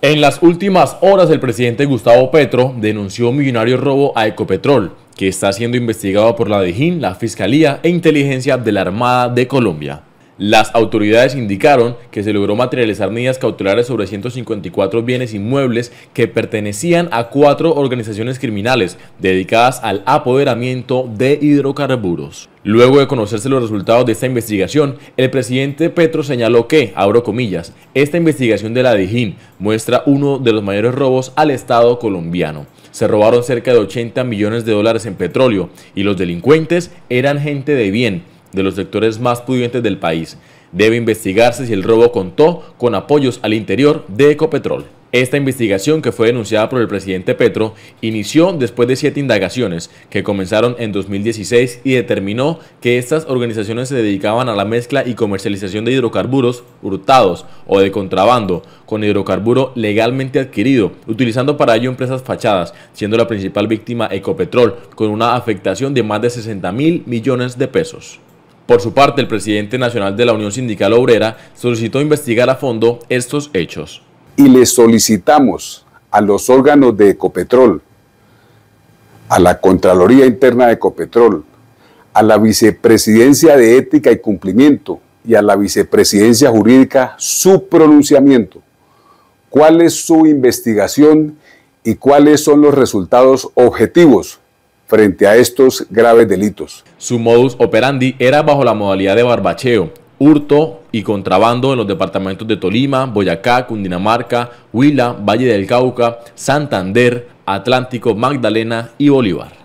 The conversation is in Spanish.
En las últimas horas, el presidente Gustavo Petro denunció un millonario robo a Ecopetrol, que está siendo investigado por la DIJÍN, la Fiscalía e Inteligencia de la Armada de Colombia. Las autoridades indicaron que se logró materializar medidas cautelares sobre 154 bienes inmuebles que pertenecían a cuatro organizaciones criminales dedicadas al apoderamiento de hidrocarburos. Luego de conocerse los resultados de esta investigación, el presidente Petro señaló que, abro comillas, esta investigación de la DIJÍN muestra uno de los mayores robos al Estado colombiano. Se robaron cerca de 80 millones de dólares en petróleo y los delincuentes eran gente de bien de los sectores más pudientes del país. Debe investigarse si el robo contó con apoyos al interior de Ecopetrol. Esta investigación, que fue denunciada por el presidente Petro, inició después de siete indagaciones que comenzaron en 2016 y determinó que estas organizaciones se dedicaban a la mezcla y comercialización de hidrocarburos hurtados o de contrabando con hidrocarburo legalmente adquirido, utilizando para ello empresas fachadas, siendo la principal víctima Ecopetrol, con una afectación de más de 60 mil millones de pesos. Por su parte, el presidente nacional de la Unión Sindical Obrera solicitó investigar a fondo estos hechos. Y le solicitamos a los órganos de Ecopetrol, a la Contraloría Interna de Ecopetrol, a la Vicepresidencia de Ética y Cumplimiento y a la Vicepresidencia Jurídica su pronunciamiento. ¿Cuál es su investigación y cuáles son los resultados objetivos frente a estos graves delitos. Su modus operandi era bajo la modalidad de barbacheo, hurto y contrabando en los departamentos de Tolima, Boyacá, Cundinamarca, Huila, Valle del Cauca, Santander, Atlántico, Magdalena y Bolívar.